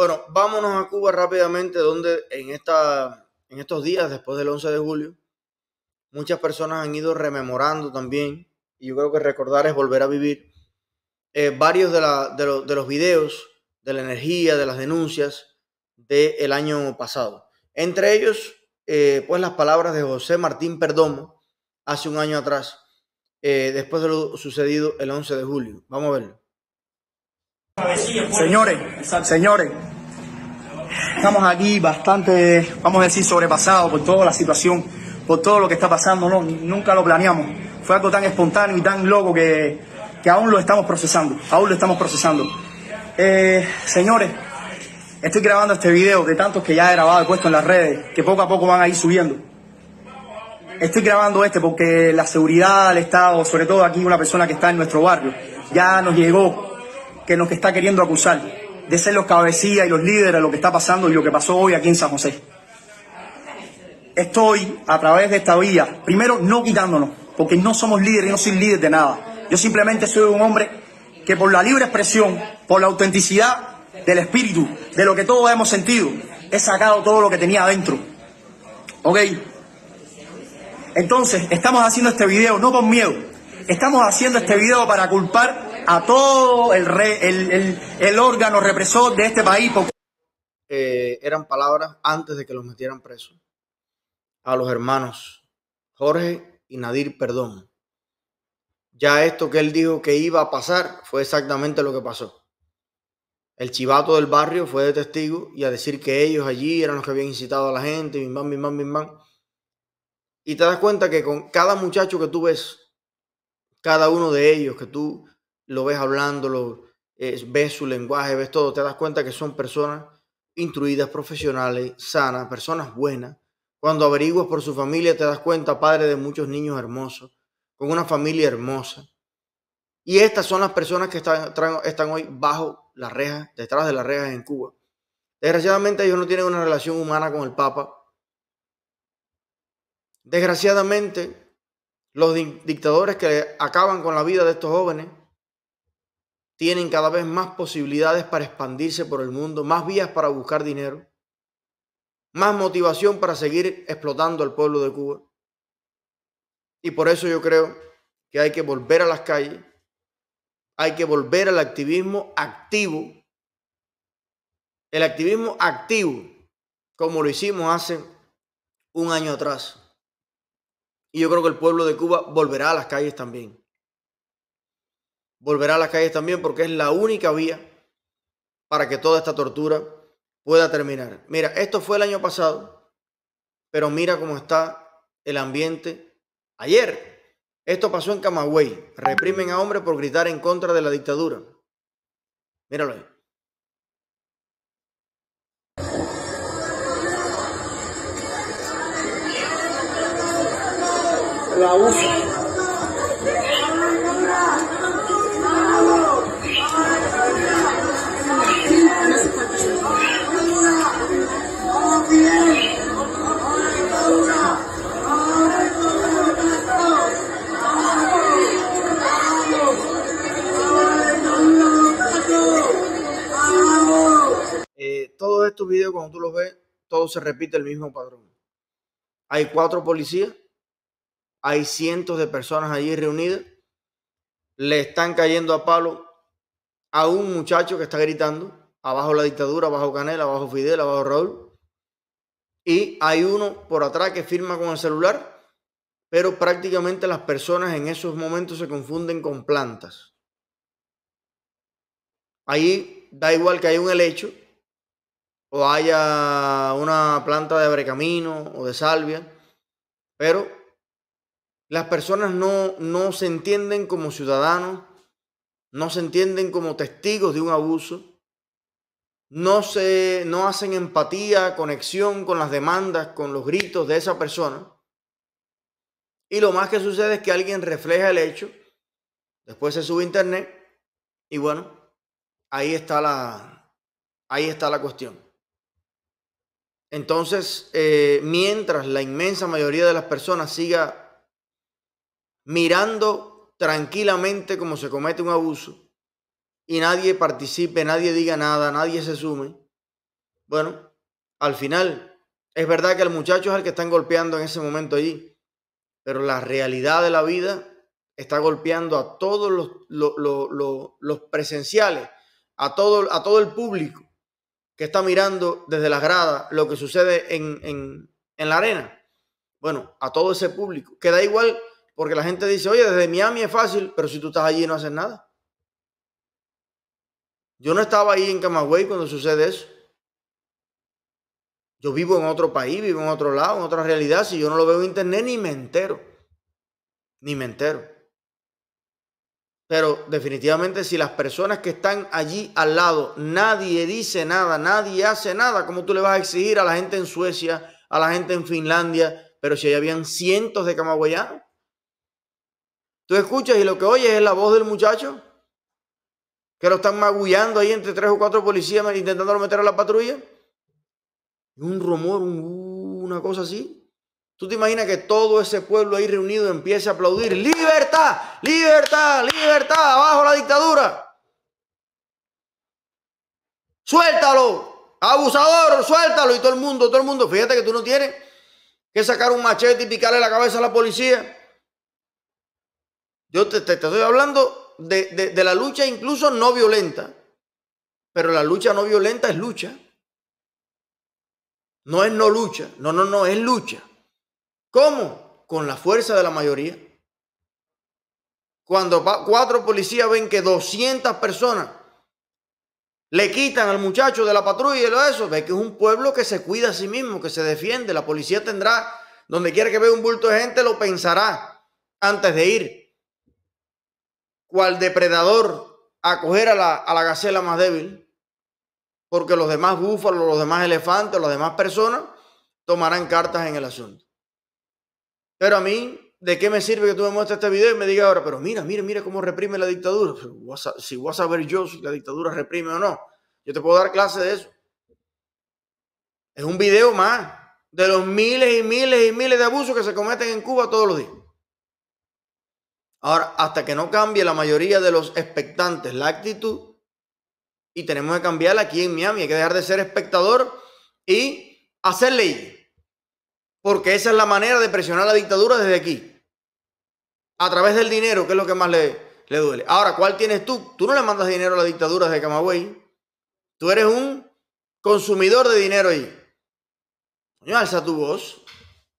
Bueno, vámonos a Cuba rápidamente, donde en, esta, en estos días, después del 11 de julio, muchas personas han ido rememorando también, y yo creo que recordar es volver a vivir, eh, varios de, de, los videos, de la energía, de las denuncias del año pasado. Entre ellos, eh, pues las palabras de José Martín Perdomo hace un año atrás, eh, después de lo sucedido el 11 de julio. Vamos a verlo. Pues. Señores, señores, Estamos aquí bastante, vamos a decir, sobrepasados por toda la situación, por todo lo que está pasando. nunca lo planeamos. Fue algo tan espontáneo y tan loco que, que aún lo estamos procesando. Aún lo estamos procesando. Eh, señores, estoy grabando este video de tantos que ya he grabado y puesto en las redes, que poco a poco van a ir subiendo. Estoy grabando este porque la seguridad del Estado, sobre todo aquí una persona que está en nuestro barrio, ya nos llegó que nos está queriendo acusar de ser los cabecillas y los líderes de lo que está pasando y lo que pasó hoy aquí en San José. Estoy a través de esta vía, primero no quitándonos, porque no somos líderes, y no soy líder de nada. Yo simplemente soy un hombre que por la libre expresión, por la autenticidad del espíritu, de lo que todos hemos sentido, he sacado todo lo que tenía adentro. ¿Ok? Entonces, estamos haciendo este video no con miedo, estamos haciendo este video para culpar a todo el, el, órgano represor de este país. Eh, eran palabras antes de que los metieran presos a los hermanos Jorge y Nadir Perdón. Ya esto que él dijo que iba a pasar fue exactamente lo que pasó. El chivato del barrio fue de testigo y a decir que ellos allí eran los que habían incitado a la gente, Y te das cuenta que con cada muchacho que tú ves, cada uno de ellos que tú lo ves hablando, eh, ves su lenguaje, ves todo, te das cuenta que son personas instruidas, profesionales, sanas, personas buenas. Cuando averiguas por su familia te das cuenta, padre de muchos niños hermosos, con una familia hermosa. Y estas son las personas que están, están hoy bajo la reja, detrás de las rejas en Cuba. Desgraciadamente ellos no tienen una relación humana con el Papa. Desgraciadamente, los dictadores que acaban con la vida de estos jóvenes tienen cada vez más posibilidades para expandirse por el mundo, más vías para buscar dinero, más motivación para seguir explotando al pueblo de Cuba. Y por eso yo creo que hay que volver a las calles, hay que volver al activismo activo, el activismo activo, como lo hicimos hace un año atrás. Y yo creo que el pueblo de Cuba volverá a las calles también volverá a las calles también porque es la única vía para que toda esta tortura pueda terminar. Mira, esto fue el año pasado, pero mira cómo está el ambiente ayer. Esto pasó en Camagüey. Reprimen a hombres por gritar en contra de la dictadura. Míralo ahí. cuando tú los ves, todo se repite el mismo patrón. Hay cuatro policías, hay cientos de personas allí reunidas, le están cayendo a palo a un muchacho que está gritando, abajo la dictadura, abajo Canela, abajo Fidel, abajo Raúl. Y hay uno por atrás que firma con el celular, pero prácticamente las personas en esos momentos se confunden con plantas. Ahí da igual que hay un helecho, o haya una planta de abrecamino o de salvia, pero las personas no, no se entienden como ciudadanos, no se entienden como testigos de un abuso, no, se, no hacen empatía, conexión con las demandas, con los gritos de esa persona. Y lo más que sucede es que alguien refleja el hecho, después se sube a internet y bueno, ahí está la, ahí está la cuestión. Entonces, eh, mientras la inmensa mayoría de las personas siga mirando tranquilamente como se comete un abuso y nadie participe, nadie diga nada, nadie se sume, bueno, al final es verdad que el muchacho es el que están golpeando en ese momento allí, pero la realidad de la vida está golpeando a todos los, presenciales, a todo, a todo el público que está mirando desde la gradas lo que sucede en, la arena. Bueno, a todo ese público, que da igual porque la gente dice, oye, desde Miami es fácil, pero si tú estás allí no haces nada. Yo no estaba ahí en Camagüey cuando sucede eso. Yo vivo en otro país, vivo en otro lado, en otra realidad. Si yo no lo veo en internet, ni me entero. Ni me entero. Pero definitivamente si las personas que están allí al lado, nadie dice nada, nadie hace nada, ¿cómo tú le vas a exigir a la gente en Suecia, a la gente en Finlandia? Pero si ahí habían cientos de camagüeyanos. Tú escuchas y lo que oyes es la voz del muchacho que lo están magullando ahí entre tres o cuatro policías intentando meter a la patrulla. Un rumor, una cosa así. ¿Tú te imaginas que todo ese pueblo ahí reunido empiece a aplaudir? ¡Libre! libertad, libertad, libertad, abajo la dictadura. Suéltalo, abusador, suéltalo. Y todo el mundo, todo el mundo, fíjate que tú no tienes que sacar un machete y picarle la cabeza a la policía. Yo te, estoy hablando de, de la lucha incluso no violenta. Pero la lucha no violenta es lucha. No es no lucha, no, no, no, es lucha. ¿Cómo? Con la fuerza de la mayoría. Cuando cuatro policías ven que 200 personas le quitan al muchacho de la patrulla y lo eso, ve que es un pueblo que se cuida a sí mismo, que se defiende. La policía tendrá, donde quiera que vea un bulto de gente, lo pensará antes de ir. Cual depredador a a la, a la gacela más débil, porque los demás búfalos, los demás elefantes, las demás personas tomarán cartas en el asunto. Pero a mí ¿de qué me sirve que tú me muestres este video y me digas ahora, pero mira, mira, mira cómo reprime la dictadura? Si voy a saber yo si la dictadura reprime o no. Yo te puedo dar clase de eso. Es un video más de los miles y miles y miles de abusos que se cometen en Cuba todos los días. Ahora, hasta que no cambie la mayoría de los expectantes la actitud, y tenemos que cambiarla aquí en Miami, hay que dejar de ser espectador y hacer ley. Porque esa es la manera de presionar la dictadura desde aquí a través del dinero, que es lo que más le, duele. Ahora, ¿cuál tienes tú? Tú no le mandas dinero a la dictadura de Camagüey. Tú eres un consumidor de dinero ahí. alza tu voz,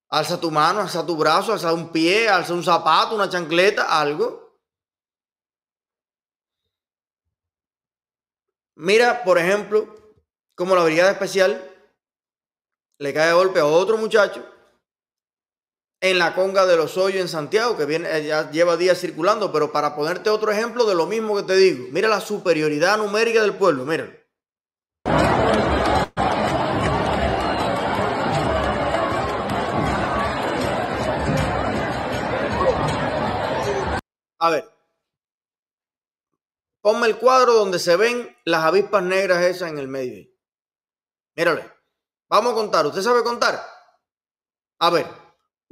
alza tu mano, alza tu brazo, alza un pie, alza un zapato, una chancleta, algo. Mira, por ejemplo, como la brigada especial le cae de golpe a otro muchacho en la conga de los hoyos en Santiago, que viene, eh, ya lleva días circulando, pero para ponerte otro ejemplo de lo mismo que te digo, mira la superioridad numérica del pueblo, mira. A ver, ponme el cuadro donde se ven las avispas negras esas en el medio. Mírale, vamos a contar, ¿usted sabe contar? A ver,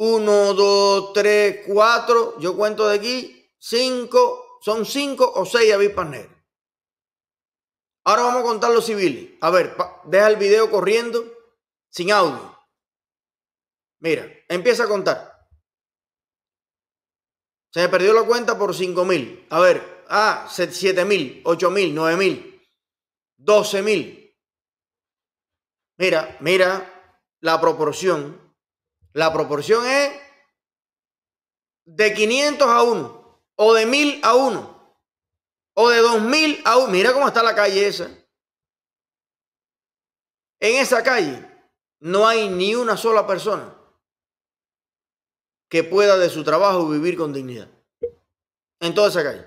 1, 2, 3, 4, yo cuento de aquí, 5, son 5 o 6 avispas negras. Ahora vamos a contar los civiles. A ver, deja el video corriendo sin audio. Mira, empieza a contar. Se me perdió la cuenta por 5 mil. A ver, ah, 7 mil, 8 mil, 9 mil, 12 mil. Mira, mira la proporción la proporción es de 500 a 1, o de 1000 a 1, o de 2000 a 1. Mira cómo está la calle esa. En esa calle no hay ni una sola persona que pueda de su trabajo vivir con dignidad. En toda esa calle.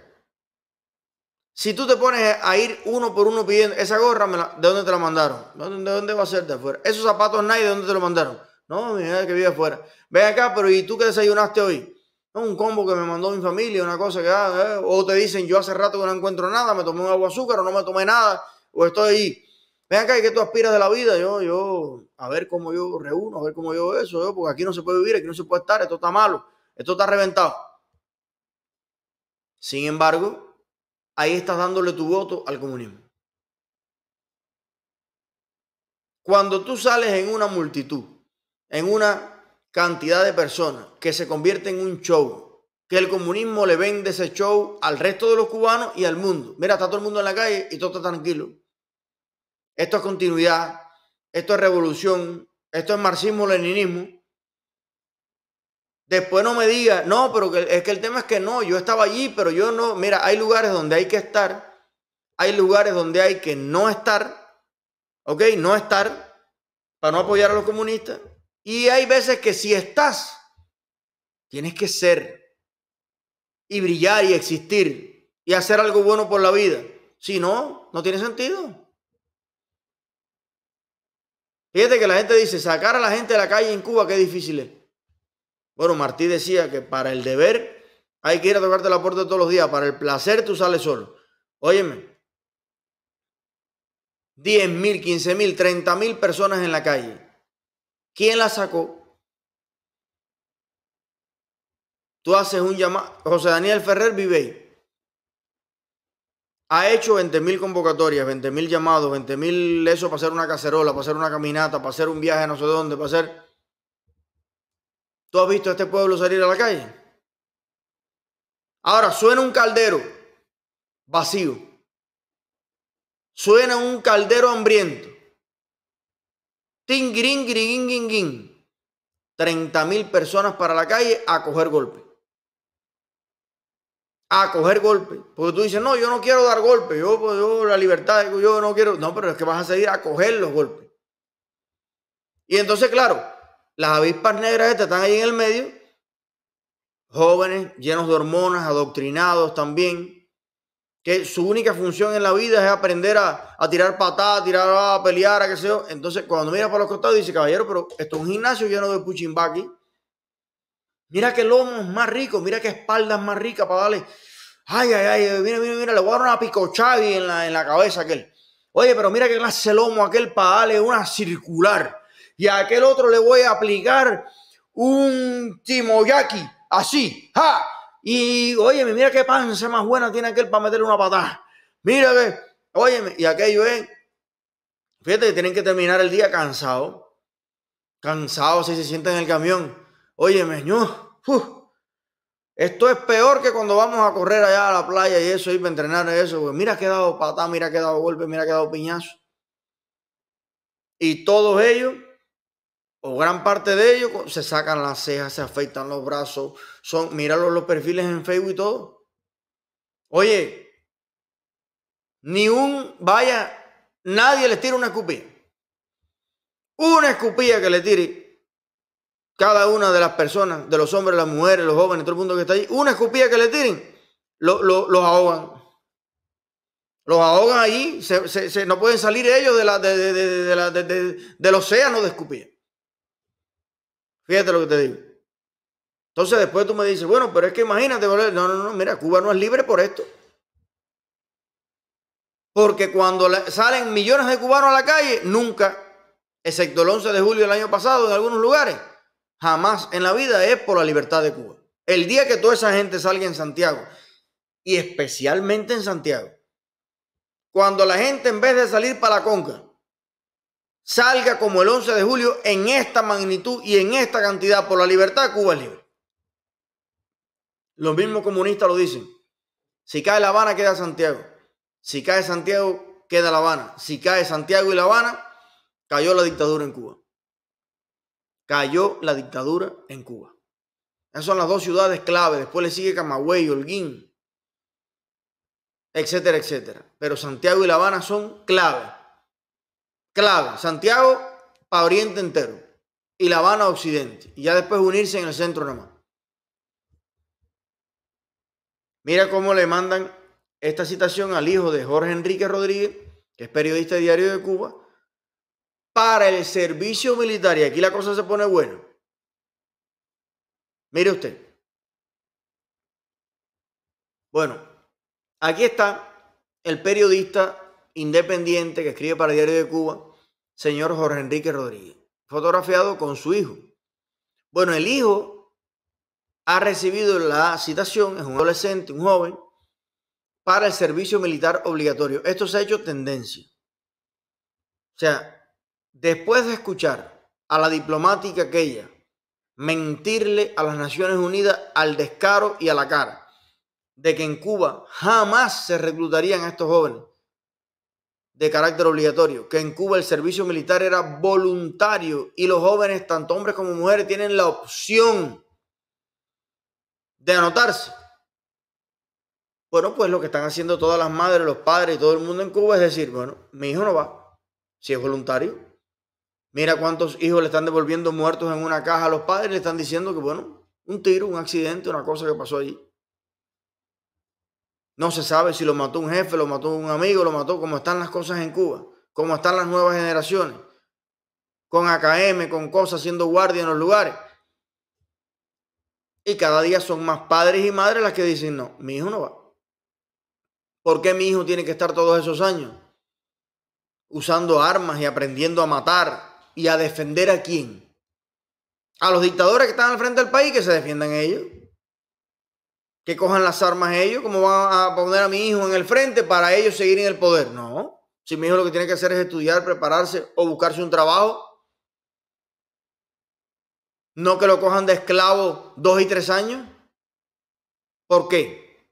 Si tú te pones a ir uno por uno pidiendo esa gorra, ¿de dónde te la mandaron? ¿De dónde va a ser de afuera? Esos zapatos nadie ¿de dónde te lo mandaron? No, mi que vive afuera. Ven acá, pero ¿y tú qué desayunaste hoy? No, un combo que me mandó mi familia, una cosa que... Ah, eh, o te dicen, yo hace rato que no encuentro nada, me tomé un agua azúcar o no me tomé nada, o estoy ahí. Ven acá, ¿y qué tú aspiras de la vida? Yo, yo, a ver cómo yo reúno, a ver cómo yo eso, porque aquí no se puede vivir, aquí no se puede estar, esto está malo, esto está reventado. Sin embargo, ahí estás dándole tu voto al comunismo. Cuando tú sales en una multitud en una cantidad de personas que se convierte en un show, que el comunismo le vende ese show al resto de los cubanos y al mundo. Mira, está todo el mundo en la calle y todo está tranquilo. Esto es continuidad, esto es revolución, esto es marxismo-leninismo. Después no me diga, no, pero es que el tema es que no, yo estaba allí, pero yo no. Mira, hay lugares donde hay que estar, hay lugares donde hay que no estar, ¿ok? No estar para no apoyar a los comunistas. Y hay veces que si estás, tienes que ser y brillar y existir y hacer algo bueno por la vida. Si no, no tiene sentido. Fíjate que la gente dice, sacar a la gente de la calle en Cuba, qué difícil es. Bueno, Martí decía que para el deber hay que ir a tocarte la puerta todos los días, para el placer tú sales solo. Óyeme, 10 mil, 15 mil, 30 mil personas en la calle. ¿Quién la sacó? Tú haces un llamado. José Daniel Ferrer Vivey ha hecho 20.000 convocatorias, 20.000 llamados, 20.000 eso para hacer una cacerola, para hacer una caminata, para hacer un viaje no sé dónde, para hacer. ¿Tú has visto a este pueblo salir a la calle? Ahora suena un caldero vacío. Suena un caldero hambriento ring 30 mil personas para la calle a coger golpe. A coger golpe. Porque tú dices, no, yo no quiero dar golpe. Yo, pues, la libertad, yo no quiero. No, pero es que vas a seguir a coger los golpes. Y entonces, claro, las avispas negras están ahí en el medio. Jóvenes, llenos de hormonas, adoctrinados también que su única función en la vida es aprender a, tirar patadas, a tirar a pelear, a qué sé yo. Entonces, cuando mira para los costados, dice, caballero, pero esto es un gimnasio lleno de puchimbaqui. Mira qué es más rico mira qué es más rica para darle. Ay, ay, ay, mira, mira, mira, le voy a dar una picochavi en la, en la cabeza aquel. Oye, pero mira que clase de lomo aquel para darle una circular. Y a aquel otro le voy a aplicar un timoyaki, así, ja, y oye, mira qué panza más buena tiene aquel para meterle una patada. Mira que, óyeme, y aquello es. Fíjate que tienen que terminar el día cansado. Cansado si se sienten en el camión. Óyeme, yo, esto es peor que cuando vamos a correr allá a la playa y eso, ir a entrenar eso. mira que ha dado patada, mira que ha dado golpe, mira que ha dado piñazo. Y todos ellos, o gran parte de ellos, se sacan las cejas, se afeitan los brazos, son, míralo los perfiles en Facebook y todo. Oye, ni un, vaya, nadie les tira una escupilla. Una escupilla que le tire cada una de las personas, de los hombres, las mujeres, los jóvenes, todo el mundo que está ahí, una escupilla que le tiren, lo, lo, los ahogan. Los ahogan ahí se, no pueden salir ellos de la, de, de, de, del océano de escupilla. Fíjate lo que te digo. Entonces después tú me dices, bueno, pero es que imagínate, no, no, no, mira, Cuba no es libre por esto. Porque cuando salen millones de cubanos a la calle, nunca, excepto el 11 de julio del año pasado en algunos lugares, jamás en la vida es por la libertad de Cuba. El día que toda esa gente salga en Santiago, y especialmente en Santiago, cuando la gente en vez de salir para la conca, salga como el 11 de julio en esta magnitud y en esta cantidad por la libertad, Cuba es libre. Los mismos comunistas lo dicen. Si cae La Habana, queda Santiago. Si cae Santiago, queda La Habana. Si cae Santiago y La Habana, cayó la dictadura en Cuba. Cayó la dictadura en Cuba. Esas son las dos ciudades clave. Después le sigue Camagüey, Holguín, etcétera, etcétera. Pero Santiago y La Habana son clave. Clave. Santiago para Oriente entero y La Habana Occidente. Y ya después unirse en el centro nomás. Mira cómo le mandan esta citación al hijo de Jorge Enrique Rodríguez, que es periodista de Diario de Cuba, para el servicio militar. Y aquí la cosa se pone bueno. Mire usted. Bueno, aquí está el periodista independiente que escribe para Diario de Cuba, señor Jorge Enrique Rodríguez, fotografiado con su hijo. Bueno, el hijo ha recibido la citación, es un adolescente, un joven, para el servicio militar obligatorio. Esto se ha hecho tendencia. O sea, después de escuchar a la diplomática aquella mentirle a las Naciones Unidas al descaro y a la cara de que en Cuba jamás se reclutarían a estos jóvenes de carácter obligatorio, que en Cuba el servicio militar era voluntario y los jóvenes, tanto hombres como mujeres, tienen la opción de anotarse. Bueno, pues lo que están haciendo todas las madres, los padres y todo el mundo en Cuba es decir, bueno, mi hijo no va, si es voluntario. Mira cuántos hijos le están devolviendo muertos en una caja a los padres, le están diciendo que, bueno, un tiro, un accidente, una cosa que pasó allí. No se sabe si lo mató un jefe, lo mató un amigo, lo mató, como están las cosas en Cuba, como están las nuevas generaciones, con AKM, con cosas, haciendo guardia en los lugares. Y cada día son más padres y madres las que dicen, no, mi hijo no va. ¿Por qué mi hijo tiene que estar todos esos años usando armas y aprendiendo a matar y a defender a quién? A los dictadores que están al frente del país, que se defiendan ellos. Que cojan las armas ellos, como van a poner a mi hijo en el frente para ellos seguir en el poder. No, si mi hijo lo que tiene que hacer es estudiar, prepararse o buscarse un trabajo no que lo cojan de esclavo dos y tres años. ¿Por qué?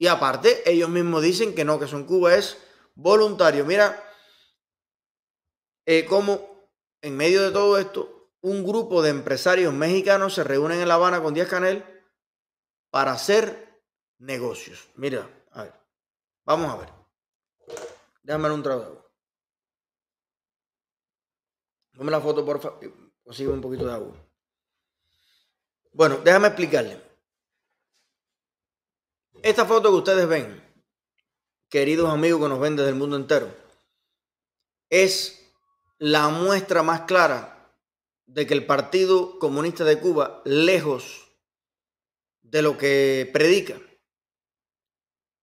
Y aparte, ellos mismos dicen que no, que son Cuba es voluntario. Mira, eh, como en medio de todo esto, un grupo de empresarios mexicanos se reúnen en La Habana con Díaz Canel para hacer negocios. Mira, a ver, vamos a ver. Déjame un trabajo. Dame la foto, por favor un poquito de agua. Bueno, déjame explicarle. Esta foto que ustedes ven, queridos amigos que nos ven desde el mundo entero, es la muestra más clara de que el Partido Comunista de Cuba, lejos de lo que predica,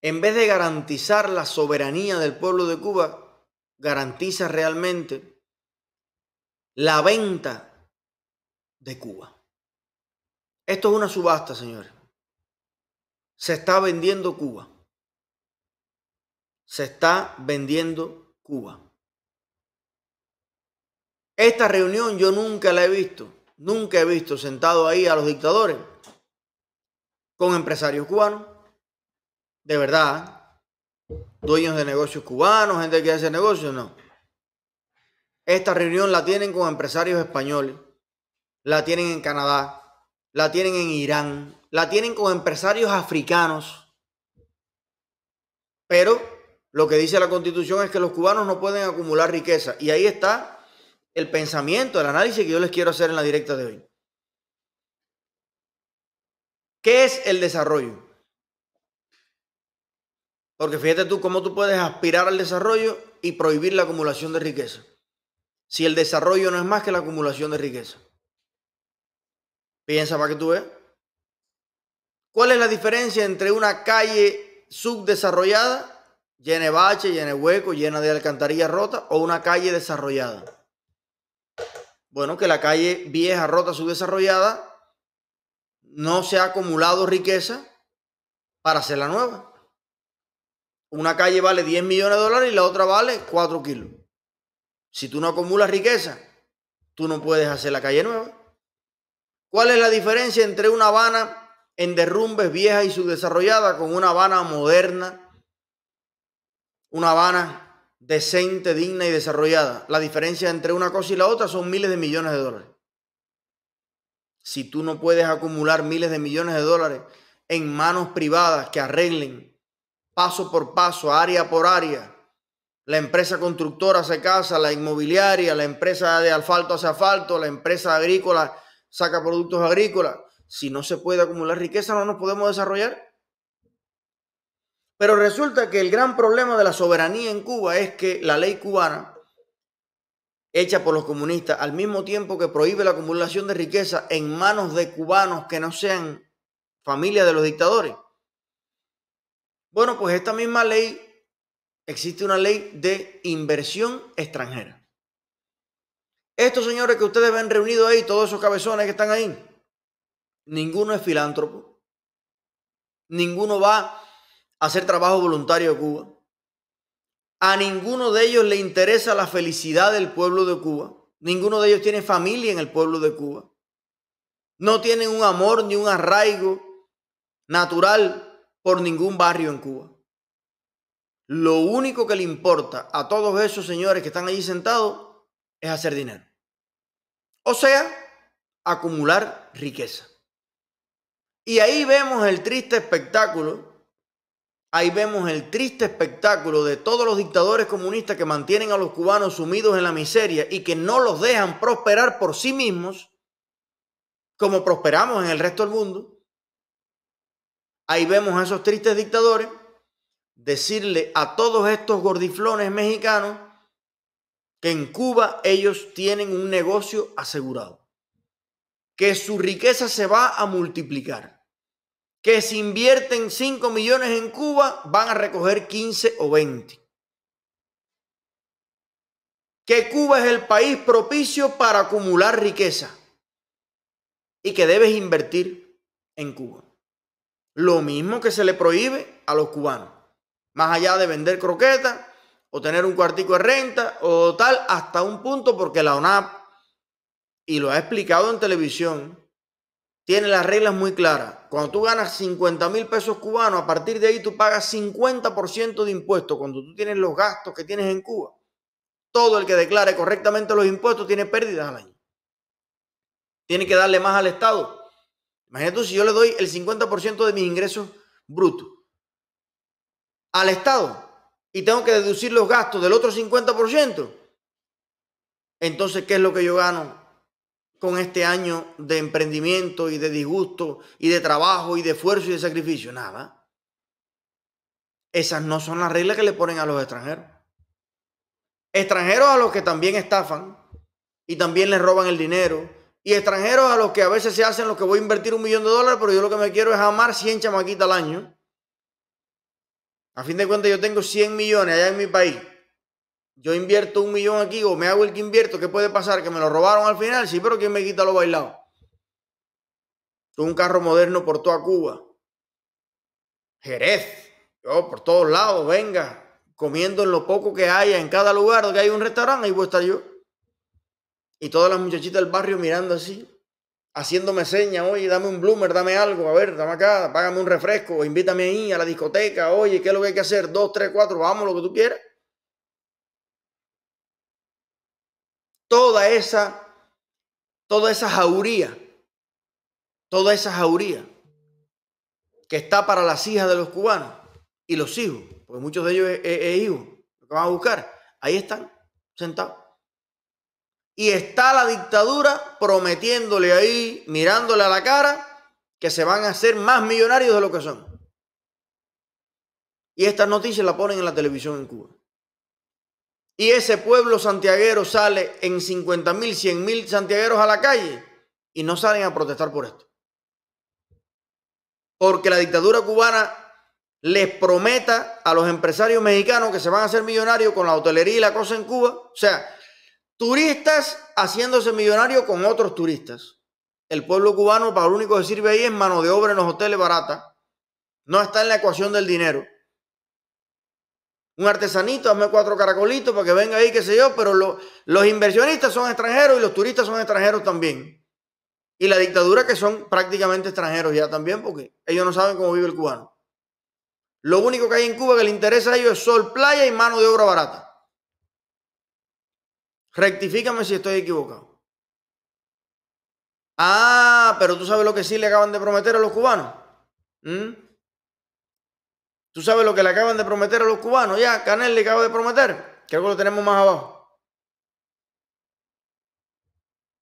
en vez de garantizar la soberanía del pueblo de Cuba, garantiza realmente la venta de Cuba. Esto es una subasta, señores. Se está vendiendo Cuba. Se está vendiendo Cuba. Esta reunión yo nunca la he visto. Nunca he visto sentado ahí a los dictadores con empresarios cubanos. De verdad. Dueños de negocios cubanos, gente que hace negocios, no. Esta reunión la tienen con empresarios españoles la tienen en Canadá, la tienen en Irán, la tienen con empresarios africanos. Pero lo que dice la constitución es que los cubanos no pueden acumular riqueza. Y ahí está el pensamiento, el análisis que yo les quiero hacer en la directa de hoy. ¿Qué es el desarrollo? Porque fíjate tú cómo tú puedes aspirar al desarrollo y prohibir la acumulación de riqueza. Si el desarrollo no es más que la acumulación de riqueza. Piensa para que tú veas. ¿eh? ¿Cuál es la diferencia entre una calle subdesarrollada, llena de baches, llena de huecos, llena de alcantarillas rotas, o una calle desarrollada? Bueno, que la calle vieja, rota, subdesarrollada, no se ha acumulado riqueza para hacer la nueva. Una calle vale 10 millones de dólares y la otra vale 4 kilos. Si tú no acumulas riqueza, tú no puedes hacer la calle nueva. ¿Cuál es la diferencia entre una Habana en derrumbes vieja y subdesarrollada con una Habana moderna? Una Habana decente, digna y desarrollada. La diferencia entre una cosa y la otra son miles de millones de dólares. Si tú no puedes acumular miles de millones de dólares en manos privadas que arreglen paso por paso, área por área, la empresa constructora hace casa, la inmobiliaria, la empresa de asfalto hace asfalto, la empresa agrícola saca productos agrícolas. Si no se puede acumular riqueza, no nos podemos desarrollar. Pero resulta que el gran problema de la soberanía en Cuba es que la ley cubana, hecha por los comunistas, al mismo tiempo que prohíbe la acumulación de riqueza en manos de cubanos que no sean familia de los dictadores. Bueno, pues esta misma ley, existe una ley de inversión extranjera. Estos señores que ustedes ven reunidos ahí, todos esos cabezones que están ahí, ninguno es filántropo. Ninguno va a hacer trabajo voluntario a Cuba. A ninguno de ellos le interesa la felicidad del pueblo de Cuba. Ninguno de ellos tiene familia en el pueblo de Cuba. No tienen un amor ni un arraigo natural por ningún barrio en Cuba. Lo único que le importa a todos esos señores que están allí sentados es hacer dinero. O sea, acumular riqueza. Y ahí vemos el triste espectáculo, ahí vemos el triste espectáculo de todos los dictadores comunistas que mantienen a los cubanos sumidos en la miseria y que no los dejan prosperar por sí mismos, como prosperamos en el resto del mundo. Ahí vemos a esos tristes dictadores decirle a todos estos gordiflones mexicanos que en Cuba ellos tienen un negocio asegurado, que su riqueza se va a multiplicar, que si invierten 5 millones en Cuba van a recoger 15 o 20, que Cuba es el país propicio para acumular riqueza y que debes invertir en Cuba. Lo mismo que se le prohíbe a los cubanos, más allá de vender croquetas o tener un cuartico de renta o tal, hasta un punto porque la ONAP y lo ha explicado en televisión, tiene las reglas muy claras. Cuando tú ganas 50 mil pesos cubanos, a partir de ahí tú pagas 50% de impuestos cuando tú tienes los gastos que tienes en Cuba. Todo el que declare correctamente los impuestos tiene pérdidas al año. Tiene que darle más al Estado. Imagínate tú si yo le doy el 50% de mis ingresos brutos al Estado y tengo que deducir los gastos del otro 50%, entonces, ¿qué es lo que yo gano con este año de emprendimiento y de disgusto y de trabajo y de esfuerzo y de sacrificio? Nada. Esas no son las reglas que le ponen a los extranjeros. Extranjeros a los que también estafan y también les roban el dinero. Y extranjeros a los que a veces se hacen los que voy a invertir un millón de dólares, pero yo lo que me quiero es amar 100 chamaquitas al año. A fin de cuentas, yo tengo 100 millones allá en mi país. Yo invierto un millón aquí o me hago el que invierto. ¿Qué puede pasar? ¿Que me lo robaron al final? Sí, pero ¿quién me quita lo bailado? Un carro moderno por toda Cuba. Jerez. Yo por todos lados, venga. Comiendo en lo poco que haya. En cada lugar donde hay un restaurante, ahí voy a estar yo. Y todas las muchachitas del barrio mirando así haciéndome señas, oye, dame un bloomer, dame algo, a ver, dame acá, págame un refresco, invítame ahí a la discoteca, oye, ¿qué es lo que hay que hacer? Dos, tres, cuatro, vamos, lo que tú quieras. Toda esa, toda esa jauría, toda esa jauría que está para las hijas de los cubanos y los hijos, porque muchos de ellos es, lo que van a buscar, ahí están, sentados. Y está la dictadura prometiéndole ahí, mirándole a la cara, que se van a hacer más millonarios de lo que son. Y estas noticias la ponen en la televisión en Cuba. Y ese pueblo santiaguero sale en 50.000, mil, mil santiagueros a la calle y no salen a protestar por esto. Porque la dictadura cubana les prometa a los empresarios mexicanos que se van a hacer millonarios con la hotelería y la cosa en Cuba. O sea, Turistas haciéndose millonarios con otros turistas. El pueblo cubano para lo único que sirve ahí es mano de obra en los hoteles barata. No está en la ecuación del dinero. Un artesanito, hazme cuatro caracolitos para que venga ahí, qué sé yo, pero los inversionistas son extranjeros y los turistas son extranjeros también. Y la dictadura que son prácticamente extranjeros ya también porque ellos no saben cómo vive el cubano. Lo único que hay en Cuba que le interesa a ellos es sol, playa y mano de obra barata. Rectifícame si estoy equivocado. Ah, pero tú sabes lo que sí le acaban de prometer a los cubanos. ¿Mm? Tú sabes lo que le acaban de prometer a los cubanos. Ya, Canel le acaba de prometer. que que lo tenemos más abajo.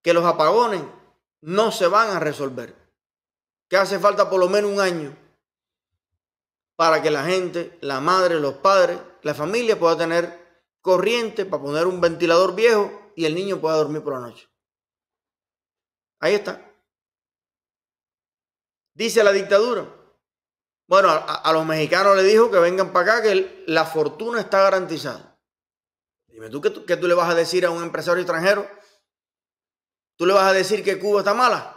Que los apagones no se van a resolver. Que hace falta por lo menos un año para que la gente, la madre, los padres, la familia pueda tener corriente para poner un ventilador viejo y el niño pueda dormir por la noche. Ahí está. Dice la dictadura. Bueno, a, los mexicanos le dijo que vengan para acá, que la fortuna está garantizada. Dime tú que tú, ¿qué tú le vas a decir a un empresario extranjero? ¿Tú le vas a decir que Cuba está mala?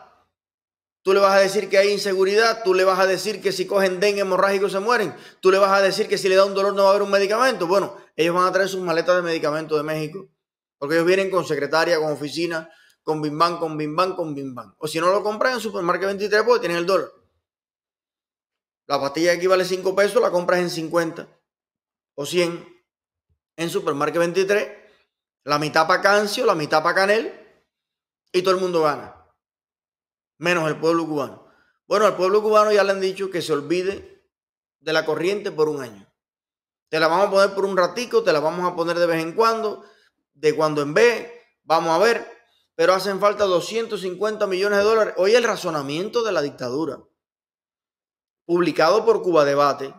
Tú le vas a decir que hay inseguridad, tú le vas a decir que si cogen dengue hemorrágico se mueren, tú le vas a decir que si le da un dolor no va a haber un medicamento. Bueno, ellos van a traer sus maletas de medicamentos de México, porque ellos vienen con secretaria, con oficina, con bimbán, con bimbán, con bimbán. O si no lo compran en Supermarket 23, pues tienen el dólar. La pastilla que vale 5 pesos, la compras en 50 o 100. En Supermarket 23, la mitad para Cancio, la mitad para Canel, y todo el mundo gana menos el pueblo cubano. Bueno, al pueblo cubano ya le han dicho que se olvide de la corriente por un año. Te la vamos a poner por un ratico, te la vamos a poner de vez en cuando, de cuando en vez, vamos a ver, pero hacen falta 250 millones de dólares. Hoy el razonamiento de la dictadura, publicado por Cuba Debate,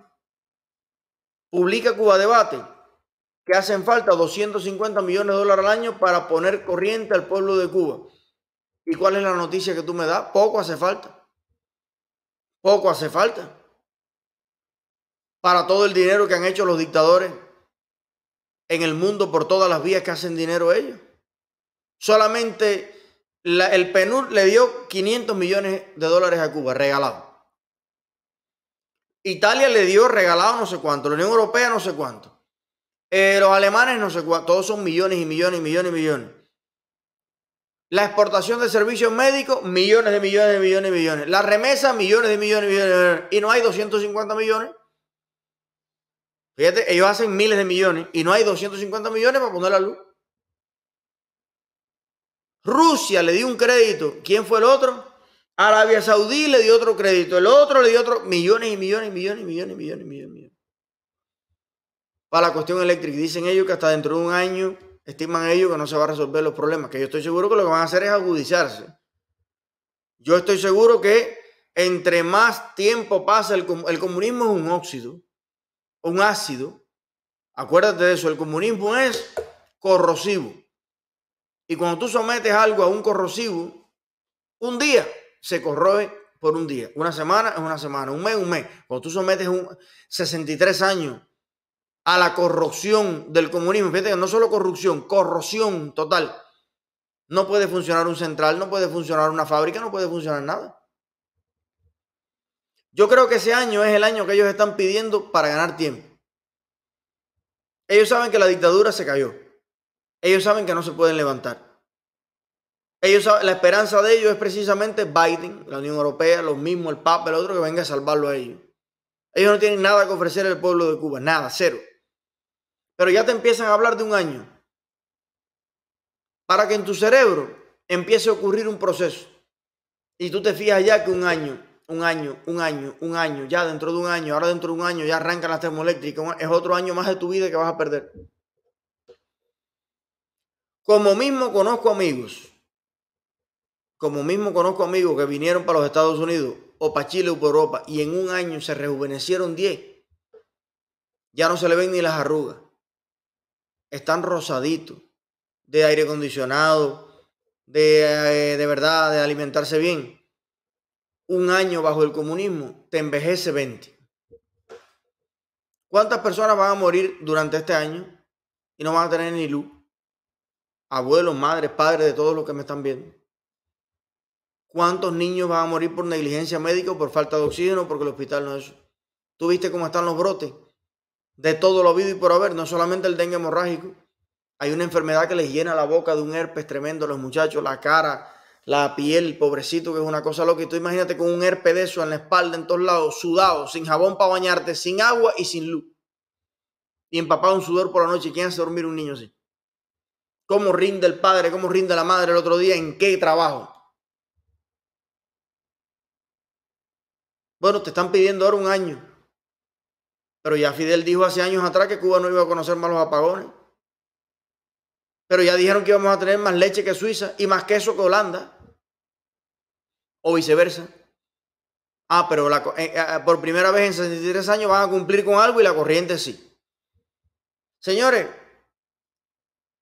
publica Cuba Debate que hacen falta 250 millones de dólares al año para poner corriente al pueblo de Cuba. ¿Y cuál es la noticia que tú me das? Poco hace falta. Poco hace falta. Para todo el dinero que han hecho los dictadores en el mundo por todas las vías que hacen dinero ellos. Solamente el PNUR le dio 500 millones de dólares a Cuba, regalado. Italia le dio regalado no sé cuánto, la Unión Europea no sé cuánto, eh, los alemanes no sé cuánto, todos son millones y millones y millones y millones. La exportación de servicios médicos, millones de millones de millones de millones. La remesa, millones de millones de millones, Y no hay 250 millones. Fíjate, ellos hacen miles de millones y no hay 250 millones para poner la luz. Rusia le dio un crédito. ¿Quién fue el otro? Arabia Saudí le dio otro crédito. El otro le dio otro. Millones y millones y millones y millones y millones y millones, millones. Para la cuestión eléctrica. Dicen ellos que hasta dentro de un año Estiman ellos que no se va a resolver los problemas, que yo estoy seguro que lo que van a hacer es agudizarse. Yo estoy seguro que entre más tiempo pasa, el, el comunismo es un óxido, un ácido. Acuérdate de eso, el comunismo es corrosivo. Y cuando tú sometes algo a un corrosivo, un día se corroe por un día. Una semana es una semana, un mes, un mes. Cuando tú sometes un 63 años a la corrupción del comunismo. Fíjate que no solo corrupción, corrupción total. No puede funcionar un central, no puede funcionar una fábrica, no puede funcionar nada. Yo creo que ese año es el año que ellos están pidiendo para ganar tiempo. Ellos saben que la dictadura se cayó. Ellos saben que no se pueden levantar. Ellos la esperanza de ellos es precisamente Biden, la Unión Europea, los mismos, el Papa, el otro que venga a salvarlo a ellos. Ellos no tienen nada que ofrecer al pueblo de Cuba, nada, cero pero ya te empiezan a hablar de un año. Para que en tu cerebro empiece a ocurrir un proceso. Y tú te fijas ya que un año, un año, un año, un año, ya dentro de un año, ahora dentro de un año ya arrancan las termoeléctricas, es otro año más de tu vida que vas a perder. Como mismo conozco amigos, como mismo conozco amigos que vinieron para los Estados Unidos o para Chile o para Europa y en un año se rejuvenecieron 10. Ya no se le ven ni las arrugas están rosaditos, de aire acondicionado, eh, de, verdad, de alimentarse bien. Un año bajo el comunismo te envejece 20. ¿Cuántas personas van a morir durante este año y no van a tener ni luz? Abuelos, madres, padres de todos los que me están viendo. ¿Cuántos niños van a morir por negligencia médica o por falta de oxígeno porque el hospital no es eso? ¿Tú viste cómo están los brotes? de todo lo vivo y por haber, no solamente el dengue hemorrágico. Hay una enfermedad que les llena la boca de un herpes tremendo a los muchachos, la cara, la piel, pobrecito, que es una cosa loca. Y tú imagínate con un herpes de eso en la espalda, en todos lados, sudado, sin jabón para bañarte, sin agua y sin luz. Y empapado un sudor por la noche. ¿Quién hace dormir un niño así? ¿Cómo rinde el padre? ¿Cómo rinde la madre el otro día? ¿En qué trabajo? Bueno, te están pidiendo ahora un año pero ya Fidel dijo hace años atrás que Cuba no iba a conocer más los apagones. Pero ya dijeron que íbamos a tener más leche que Suiza y más queso que Holanda. O viceversa. Ah, pero eh, eh, eh, por primera vez en 63 años van a cumplir con algo y la corriente sí. Señores,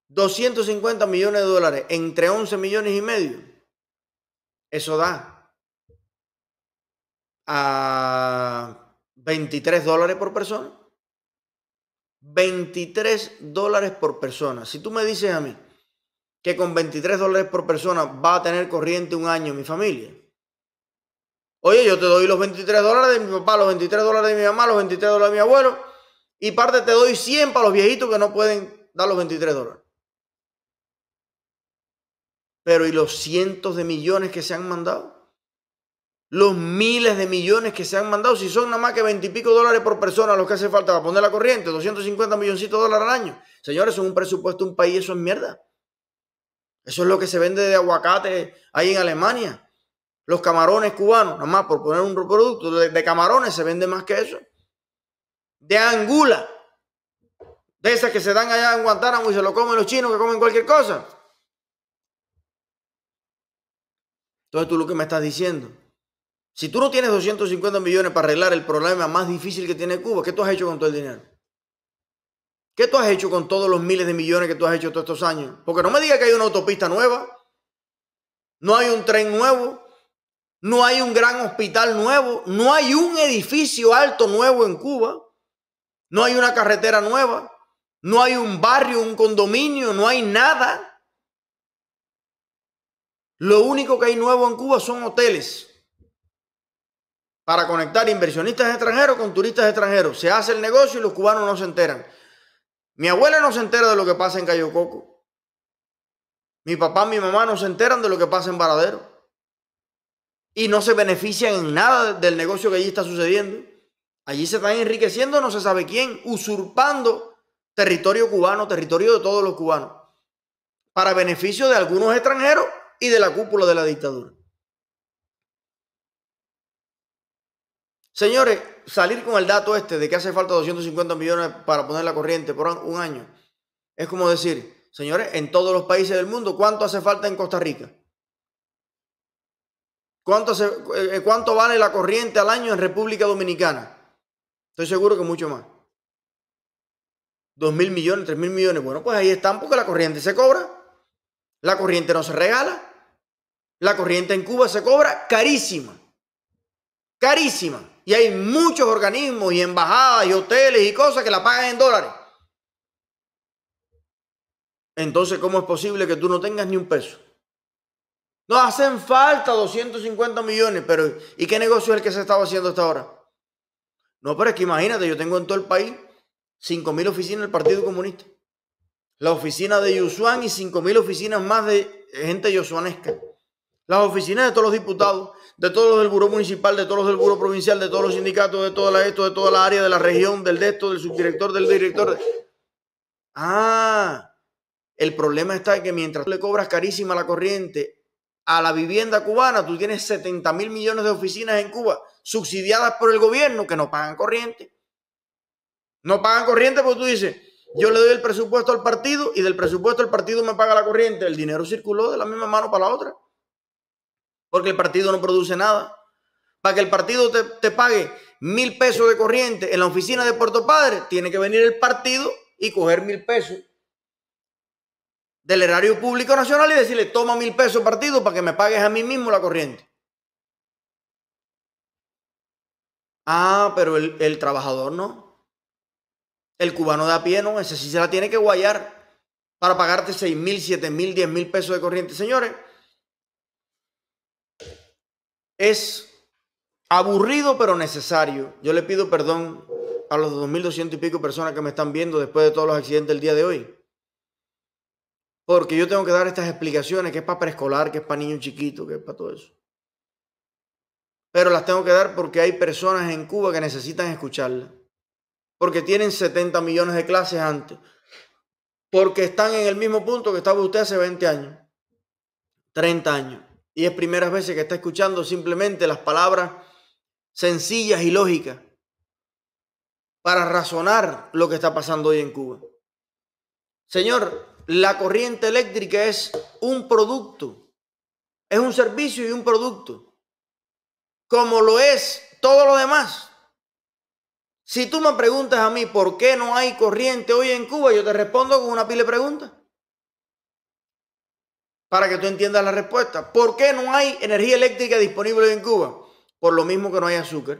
250 millones de dólares entre 11 millones y medio. Eso da a 23 dólares por persona. 23 dólares por persona. Si tú me dices a mí que con 23 dólares por persona va a tener corriente un año mi familia. Oye, yo te doy los 23 dólares de mi papá, los 23 dólares de mi mamá, los 23 dólares de mi abuelo. Y parte te doy 100 para los viejitos que no pueden dar los 23 dólares. Pero ¿y los cientos de millones que se han mandado? los miles de millones que se han mandado, si son nada más que veintipico dólares por persona los que hace falta para poner la corriente, 250 milloncitos dólares al año. Señores, son un presupuesto un país, eso es mierda. Eso es lo que se vende de aguacate ahí en Alemania. Los camarones cubanos, nada más por poner un producto de, de camarones se vende más que eso. De angula, de esas que se dan allá en Guantánamo y se lo comen los chinos que comen cualquier cosa. Entonces tú lo que me estás diciendo si tú no tienes 250 millones para arreglar el problema más difícil que tiene Cuba, ¿qué tú has hecho con todo el dinero? ¿Qué tú has hecho con todos los miles de millones que tú has hecho todos estos años? Porque no me digas que hay una autopista nueva, no hay un tren nuevo, no hay un gran hospital nuevo, no hay un edificio alto nuevo en Cuba, no hay una carretera nueva, no hay un barrio, un condominio, no hay nada. Lo único que hay nuevo en Cuba son hoteles para conectar inversionistas extranjeros con turistas extranjeros. Se hace el negocio y los cubanos no se enteran. Mi abuela no se entera de lo que pasa en Cayo Coco. Mi papá mi mamá no se enteran de lo que pasa en Varadero. Y no se benefician en nada del negocio que allí está sucediendo. Allí se están enriqueciendo no se sabe quién, usurpando territorio cubano, territorio de todos los cubanos, para beneficio de algunos extranjeros y de la cúpula de la dictadura. Señores, salir con el dato este de que hace falta 250 millones para poner la corriente por un año es como decir, señores, en todos los países del mundo, ¿cuánto hace falta en Costa Rica? ¿Cuánto, eh, eh, ¿Cuánto vale la corriente al año en República Dominicana? Estoy seguro que mucho más. Dos mil millones, tres mil millones. Bueno, pues ahí están porque la corriente se cobra. La corriente no se regala. La corriente en Cuba se cobra carísima. Carísima. Y hay muchos organismos y embajadas y hoteles y cosas que la pagan en dólares. Entonces, ¿cómo es posible que tú no tengas ni un peso? no hacen falta 250 millones, pero ¿y qué negocio es el que se estaba haciendo hasta ahora? No, pero es que imagínate, yo tengo en todo el país 5.000 oficinas del Partido Comunista. La oficina de Yusuan y 5.000 oficinas más de gente yosuanesca las oficinas de todos los diputados, de todos los del Buró Municipal, de todos los del Buró Provincial, de todos los sindicatos, de toda la esto, de toda la área, de la región, del de esto, del subdirector, del director. Ah, el problema está que mientras tú le cobras carísima la corriente a la vivienda cubana, tú tienes 70 mil millones de oficinas en Cuba subsidiadas por el gobierno que no pagan corriente. No pagan corriente porque tú dices, yo le doy el presupuesto al partido y del presupuesto el partido me paga la corriente. El dinero circuló de la misma mano para la otra porque el partido no produce nada. Para que el partido te, pague mil pesos de corriente en la oficina de Puerto Padre, tiene que venir el partido y coger mil pesos del erario público nacional y decirle, toma mil pesos partido para que me pagues a mí mismo la corriente. Ah, pero el, el trabajador no. El cubano de a pie no, ese sí se la tiene que guayar para pagarte seis mil, siete mil, diez mil pesos de corriente. Señores, es aburrido pero necesario. Yo le pido perdón a los 2.200 y pico personas que me están viendo después de todos los accidentes del día de hoy. Porque yo tengo que dar estas explicaciones, que es para preescolar, que es para niños chiquitos, que es para todo eso. Pero las tengo que dar porque hay personas en Cuba que necesitan escucharlas. Porque tienen 70 millones de clases antes. Porque están en el mismo punto que estaba usted hace 20 años, 30 años y es primera vez que está escuchando simplemente las palabras sencillas y lógicas para razonar lo que está pasando hoy en Cuba. Señor, la corriente eléctrica es un producto, es un servicio y un producto, como lo es todo lo demás. Si tú me preguntas a mí por qué no hay corriente hoy en Cuba, yo te respondo con una pile de preguntas para que tú entiendas la respuesta. ¿Por qué no hay energía eléctrica disponible en Cuba? Por lo mismo que no hay azúcar,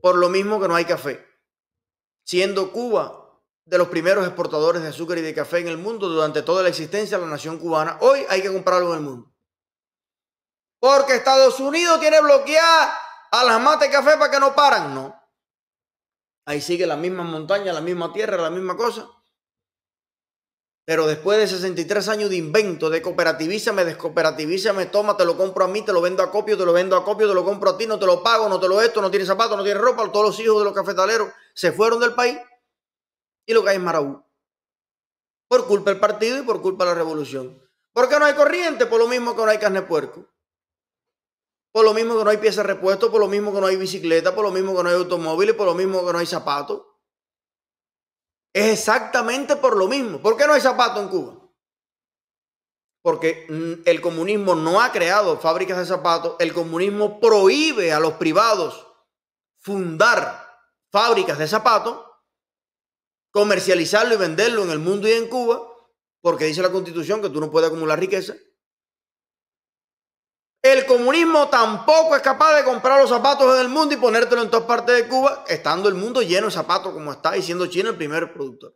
por lo mismo que no hay café, siendo Cuba de los primeros exportadores de azúcar y de café en el mundo durante toda la existencia de la nación cubana. Hoy hay que comprarlo en el mundo. Porque Estados Unidos tiene bloqueada a las matas de café para que no paran. No. Ahí sigue la misma montaña, la misma tierra, la misma cosa. Pero después de 63 años de invento, de cooperativízame, me toma, te lo compro a mí, te lo vendo a copio, te lo vendo a copio, te lo compro a ti, no te lo pago, no te lo esto, no tienes zapatos, no tiene ropa, todos los hijos de los cafetaleros se fueron del país y lo que hay es Maraú. Por culpa del partido y por culpa de la revolución. ¿Por qué no hay corriente? Por lo mismo que no hay carne puerco. Por lo mismo que no hay piezas de repuesto, por lo mismo que no hay bicicleta, por lo mismo que no hay automóviles, por lo mismo que no hay zapatos. Es exactamente por lo mismo. ¿Por qué no hay zapato en Cuba? Porque mm, el comunismo no ha creado fábricas de zapatos. El comunismo prohíbe a los privados fundar fábricas de zapatos, comercializarlo y venderlo en el mundo y en Cuba, porque dice la constitución que tú no puedes acumular riqueza. El comunismo tampoco es capaz de comprar los zapatos en el mundo y ponértelo en todas partes de Cuba, estando el mundo lleno de zapatos como está y siendo China el primer productor.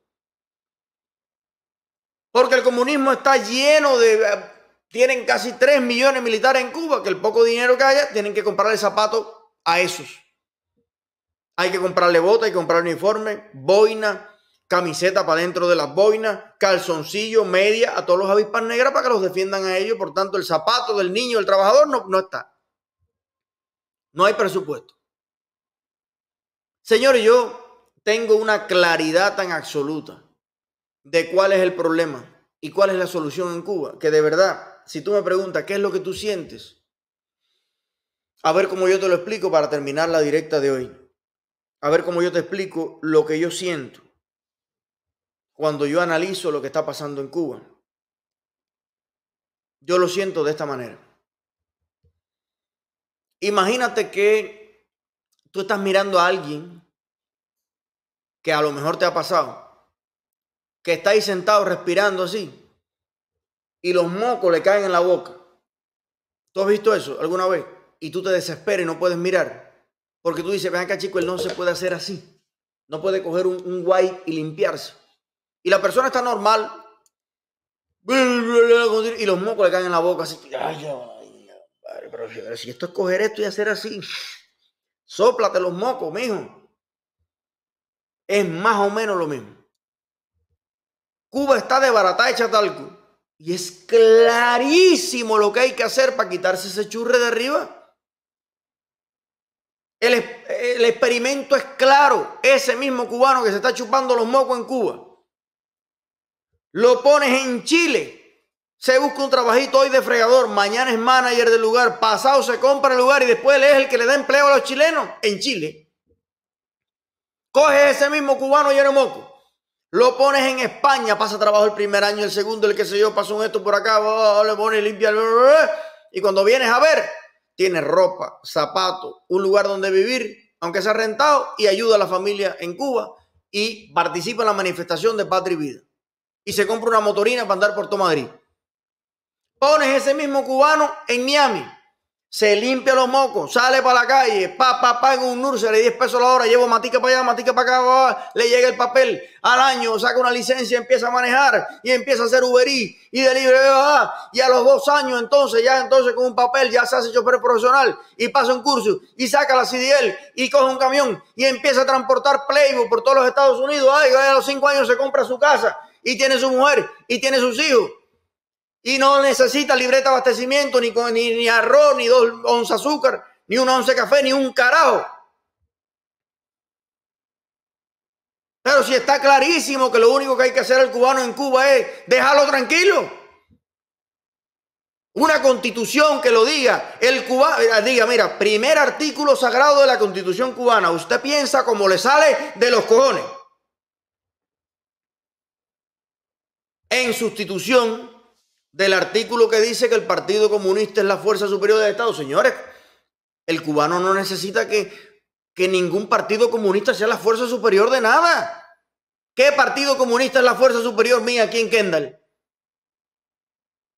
Porque el comunismo está lleno de... Eh, tienen casi 3 millones militares en Cuba, que el poco dinero que haya, tienen que comprarle zapato a esos. Hay que comprarle botas, hay que comprar uniforme, boina, camiseta para dentro de las boinas, calzoncillo, media, a todos los avispas negras para que los defiendan a ellos. Por tanto, el zapato del niño, el trabajador, no, no está. No hay presupuesto. Señores, yo tengo una claridad tan absoluta de cuál es el problema y cuál es la solución en Cuba, que de verdad, si tú me preguntas qué es lo que tú sientes, a ver cómo yo te lo explico para terminar la directa de hoy. A ver cómo yo te explico lo que yo siento cuando yo analizo lo que está pasando en Cuba. Yo lo siento de esta manera. Imagínate que tú estás mirando a alguien que a lo mejor te ha pasado, que está ahí sentado respirando así y los mocos le caen en la boca. ¿Tú has visto eso alguna vez? Y tú te desesperas y no puedes mirar. Porque tú dices, ven acá chico, él no se puede hacer así. No puede coger un, un guay y limpiarse y la persona está normal y los mocos le caen en la boca así. si esto es coger esto y hacer así, sóplate los mocos, mijo. Es más o menos lo mismo. Cuba está de barata hecha talco. Y es clarísimo lo que hay que hacer para quitarse ese churre de arriba. el experimento es claro. Ese mismo cubano que se está chupando los mocos en Cuba lo pones en Chile. Se busca un trabajito hoy de fregador, mañana es manager del lugar, pasado se compra el lugar y después él es el que le da empleo a los chilenos en Chile. Coges ese mismo cubano lleno moco, lo pones en España, pasa trabajo el primer año, el segundo, el que sé yo, pasa un esto por acá, le le pones limpia, y cuando vienes a ver, tienes ropa, zapatos, un lugar donde vivir, aunque sea rentado, y ayuda a la familia en Cuba y participa en la manifestación de Patria y Vida y se compra una motorina para andar por todo Madrid. Pones ese mismo cubano en Miami, se limpia los mocos, sale para la calle, pa, pa, pa, un nurse, le 10 pesos la hora, llevo matica para allá, matica para acá, le llega el papel, al año saca una licencia, empieza a manejar y empieza a hacer Uberí y delivery. y a los dos años entonces, ya entonces con un papel ya se hace chofer profesional y pasa un curso y saca la CDL y coge un camión y empieza a transportar Playboy por todos los Estados Unidos, ay, a los cinco años se compra su casa y tiene su mujer y tiene sus hijos. Y no necesita libreta de abastecimiento, ni, ni, ni arroz, ni dos onzas azúcar, ni un once café, ni un carajo. Pero si está clarísimo que lo único que hay que hacer al cubano en Cuba es dejarlo tranquilo. Una constitución que lo diga, el cubano, eh, diga, mira, primer artículo sagrado de la constitución cubana, usted piensa como le sale de los cojones. en sustitución del artículo que dice que el Partido Comunista es la fuerza superior del Estado. Señores, el cubano no necesita que, que ningún partido comunista sea la fuerza superior de nada. ¿Qué partido comunista es la fuerza superior mía aquí en Kendall?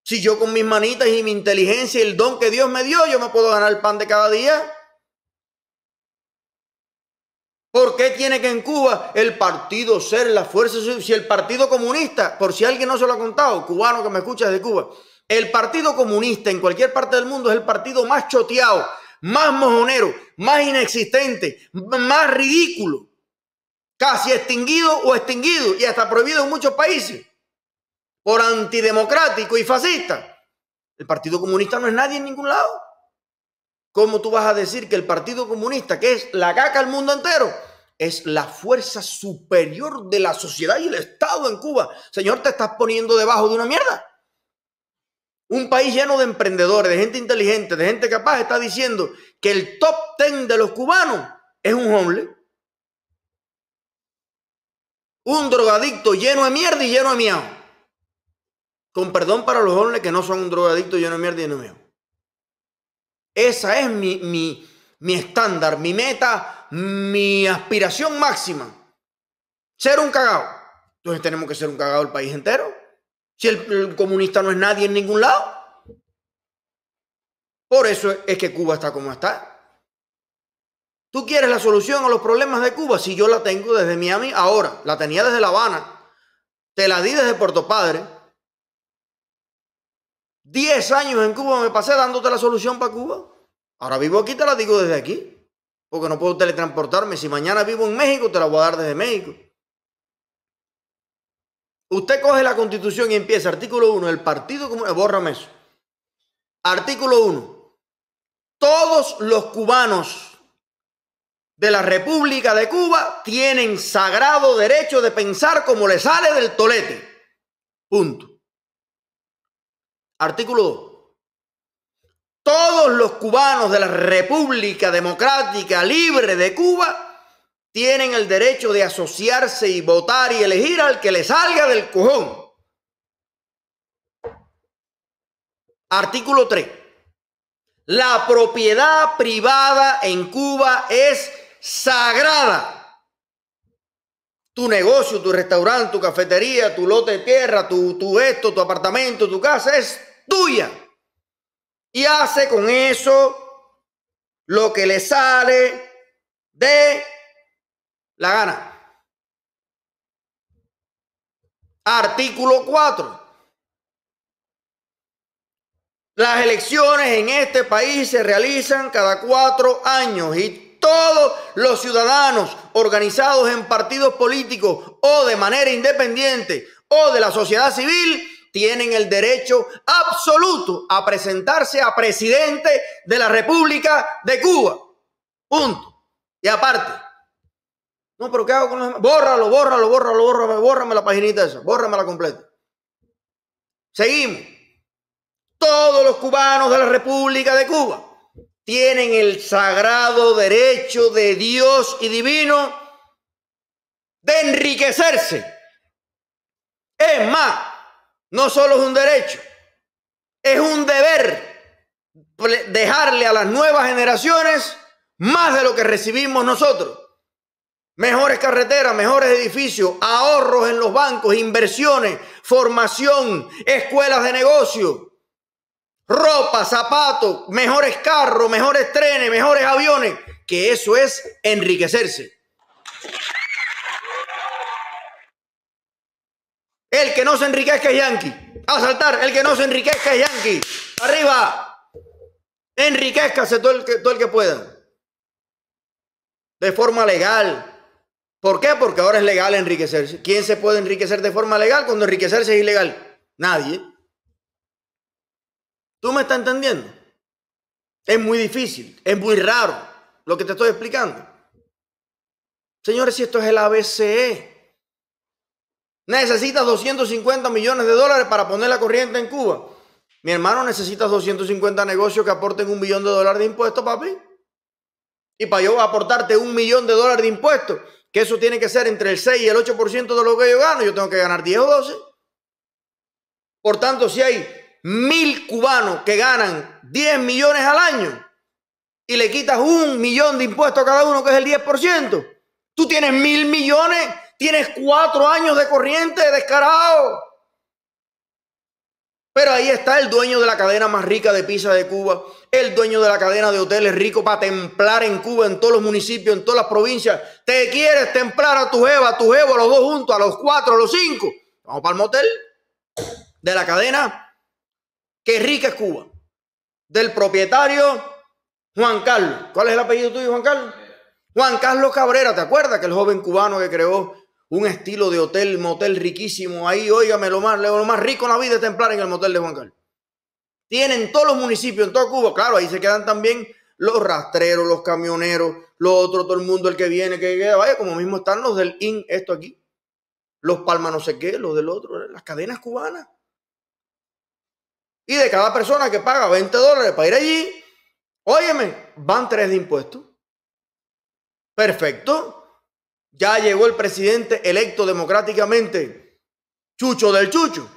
Si yo con mis manitas y mi inteligencia y el don que Dios me dio, yo me puedo ganar el pan de cada día. ¿Por qué tiene que en Cuba el partido ser la fuerza? Si el Partido Comunista, por si alguien no se lo ha contado, cubano que me escuchas de Cuba, el Partido Comunista en cualquier parte del mundo es el partido más choteado, más mojonero, más inexistente, más ridículo, casi extinguido o extinguido y hasta prohibido en muchos países por antidemocrático y fascista. El Partido Comunista no es nadie en ningún lado. ¿Cómo tú vas a decir que el Partido Comunista, que es la caca al mundo entero, es la fuerza superior de la sociedad y el Estado en Cuba. Señor, te estás poniendo debajo de una mierda. Un país lleno de emprendedores, de gente inteligente, de gente capaz, está diciendo que el top ten de los cubanos es un hombre. Un drogadicto lleno de mierda y lleno de miedo. Con perdón para los hombres que no son un drogadicto lleno de mierda y lleno de miedo. Esa es mi, mi, mi estándar, mi meta mi aspiración máxima, ser un cagado Entonces tenemos que ser un cagado el país entero. Si el, comunista no es nadie en ningún lado. Por eso es que Cuba está como está. Tú quieres la solución a los problemas de Cuba. Si yo la tengo desde Miami ahora, la tenía desde La Habana, te la di desde Puerto Padre. Diez años en Cuba me pasé dándote la solución para Cuba. Ahora vivo aquí, te la digo desde aquí. Porque no puedo teletransportarme. Si mañana vivo en México, te la voy a dar desde México. Usted coge la constitución y empieza. Artículo 1. El Partido Comunista. Eh, bórrame eso. Artículo 1. Todos los cubanos de la República de Cuba tienen sagrado derecho de pensar como le sale del tolete. Punto. Artículo 2 todos los cubanos de la República Democrática Libre de Cuba tienen el derecho de asociarse y votar y elegir al que le salga del cojón. Artículo 3. La propiedad privada en Cuba es sagrada. Tu negocio, tu restaurante, tu cafetería, tu lote de tierra, tu, esto, tu apartamento, tu casa es tuya y hace con eso lo que le sale de la gana. Artículo 4. Las elecciones en este país se realizan cada cuatro años y todos los ciudadanos organizados en partidos políticos o de manera independiente o de la sociedad civil tienen el derecho absoluto a presentarse a presidente de la República de Cuba. Punto. Y aparte. No, pero ¿qué hago con los Bórralo, bórralo, bórralo, borra la paginita esa, bórrame la completa. Seguimos. Todos los cubanos de la República de Cuba tienen el sagrado derecho de Dios y divino de enriquecerse. Es más, no solo es un derecho, es un deber dejarle a las nuevas generaciones más de lo que recibimos nosotros. Mejores carreteras, mejores edificios, ahorros en los bancos, inversiones, formación, escuelas de negocio, ropa, zapatos, mejores carros, mejores trenes, mejores aviones, que eso es enriquecerse. El que no se enriquezca es yankee. A saltar, el que no se enriquezca es yankee. Arriba. Enriquezcase todo el que pueda. De forma legal. ¿Por qué? Porque ahora es legal enriquecerse. ¿Quién se puede enriquecer de forma legal cuando enriquecerse es ilegal? Nadie. ¿Tú me estás entendiendo? Es muy difícil, es muy raro lo que te estoy explicando. Señores, si esto es el ABCE, Necesitas 250 millones de dólares para poner la corriente en Cuba. Mi hermano, necesitas 250 negocios que aporten un millón de dólares de impuestos, papi. Y para yo aportarte un millón de dólares de impuestos, que eso tiene que ser entre el 6 y el 8% de lo que yo gano, yo tengo que ganar 10 o 12. Por tanto, si hay mil cubanos que ganan 10 millones al año y le quitas un millón de impuestos a cada uno, que es el 10%, tú tienes mil millones Tienes cuatro años de corriente, descarado. Pero ahí está el dueño de la cadena más rica de pizza de Cuba, el dueño de la cadena de hoteles rico para templar en Cuba, en todos los municipios, en todas las provincias. Te quieres templar a tu jeva, a tu jevo, a los dos juntos, a los cuatro, a los cinco. Vamos para el motel de la cadena que rica es Cuba, del propietario Juan Carlos. ¿Cuál es el apellido tuyo, Juan Carlos? Juan Carlos Cabrera, ¿te acuerdas que el joven cubano que creó un estilo de hotel, motel riquísimo ahí, óigame, lo más, lo más rico en la vida es templar en el motel de Juan Carlos. Tienen todos los municipios, en todo Cuba, claro, ahí se quedan también los rastreros, los camioneros, los otros, todo el mundo, el que viene, que queda, vaya, como mismo están los del IN, esto aquí, los palmas no sé qué, los del otro, las cadenas cubanas. Y de cada persona que paga 20 dólares para ir allí, óyeme, van tres de impuestos. Perfecto. Ya llegó el presidente electo democráticamente, Chucho del Chucho,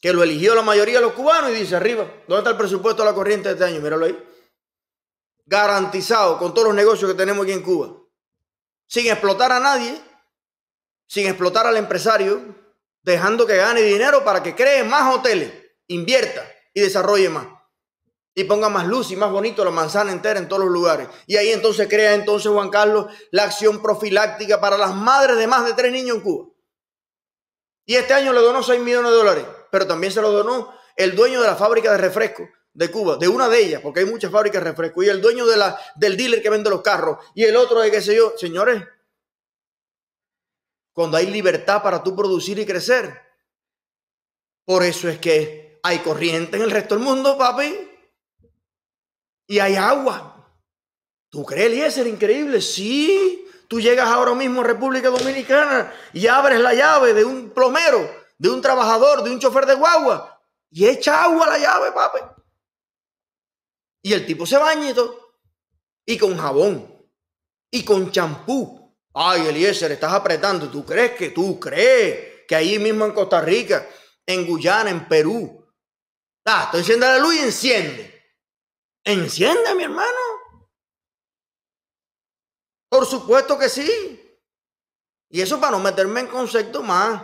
que lo eligió la mayoría de los cubanos y dice arriba, ¿dónde está el presupuesto de la corriente de este año? Míralo ahí. Garantizado con todos los negocios que tenemos aquí en Cuba. Sin explotar a nadie, sin explotar al empresario, dejando que gane dinero para que cree más hoteles, invierta y desarrolle más y ponga más luz y más bonito la manzana entera en todos los lugares. Y ahí entonces crea entonces Juan Carlos la acción profiláctica para las madres de más de tres niños en Cuba. Y este año le donó 6 millones de dólares, pero también se lo donó el dueño de la fábrica de refresco de Cuba, de una de ellas, porque hay muchas fábricas de refresco, y el dueño de la, del dealer que vende los carros, y el otro de qué sé yo. Señores, cuando hay libertad para tú producir y crecer, por eso es que hay corriente en el resto del mundo, papi y hay agua. ¿Tú crees, Eliezer? Increíble. Sí. Tú llegas ahora mismo a República Dominicana y abres la llave de un plomero, de un trabajador, de un chofer de guagua y echa agua a la llave, papi. Y el tipo se baña y todo. Y con jabón. Y con champú. Ay, Eliezer, estás apretando. ¿Tú crees que tú crees que ahí mismo en Costa Rica, en Guyana, en Perú? Ah, estoy la luz y enciende. ¿Enciende, mi hermano. Por supuesto que sí. Y eso para no meterme en concepto más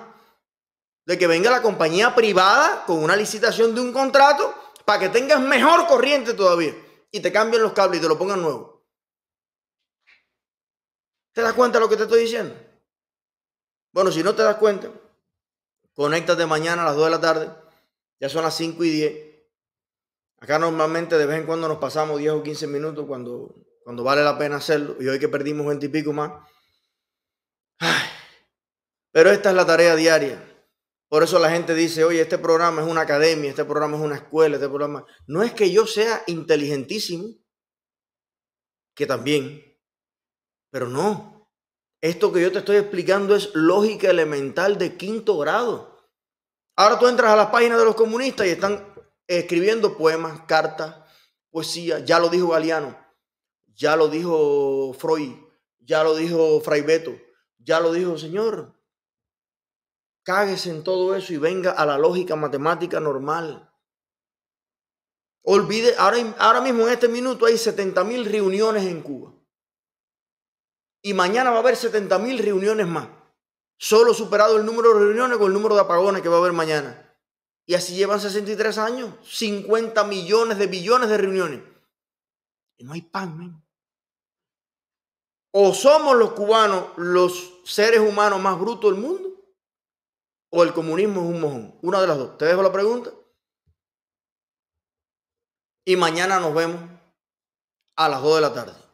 de que venga la compañía privada con una licitación de un contrato para que tengas mejor corriente todavía y te cambien los cables y te lo pongan nuevo. ¿Te das cuenta de lo que te estoy diciendo? Bueno, si no te das cuenta, conéctate mañana a las 2 de la tarde, ya son las 5 y 10 Acá normalmente de vez en cuando nos pasamos 10 o 15 minutos cuando, cuando vale la pena hacerlo. Y hoy que perdimos 20 y pico más. pero esta es la tarea diaria. Por eso la gente dice, oye, este programa es una academia, este programa es una escuela, este programa... No es que yo sea inteligentísimo, que también, pero no. Esto que yo te estoy explicando es lógica elemental de quinto grado. Ahora tú entras a las páginas de los comunistas y están escribiendo poemas, cartas, poesía. Ya lo dijo Galeano, ya lo dijo Freud, ya lo dijo Fray Beto, ya lo dijo, Señor, cáguese en todo eso y venga a la lógica matemática normal. Olvide, ahora, ahora mismo en este minuto hay 70 mil reuniones en Cuba. Y mañana va a haber 70 mil reuniones más. Solo superado el número de reuniones con el número de apagones que va a haber mañana. Y así llevan 63 años, 50 millones de billones de reuniones. Y no hay pan, O somos los cubanos los seres humanos más brutos del mundo, o el comunismo es un mojón. Una de las dos. Te dejo la pregunta. Y mañana nos vemos a las 2 de la tarde.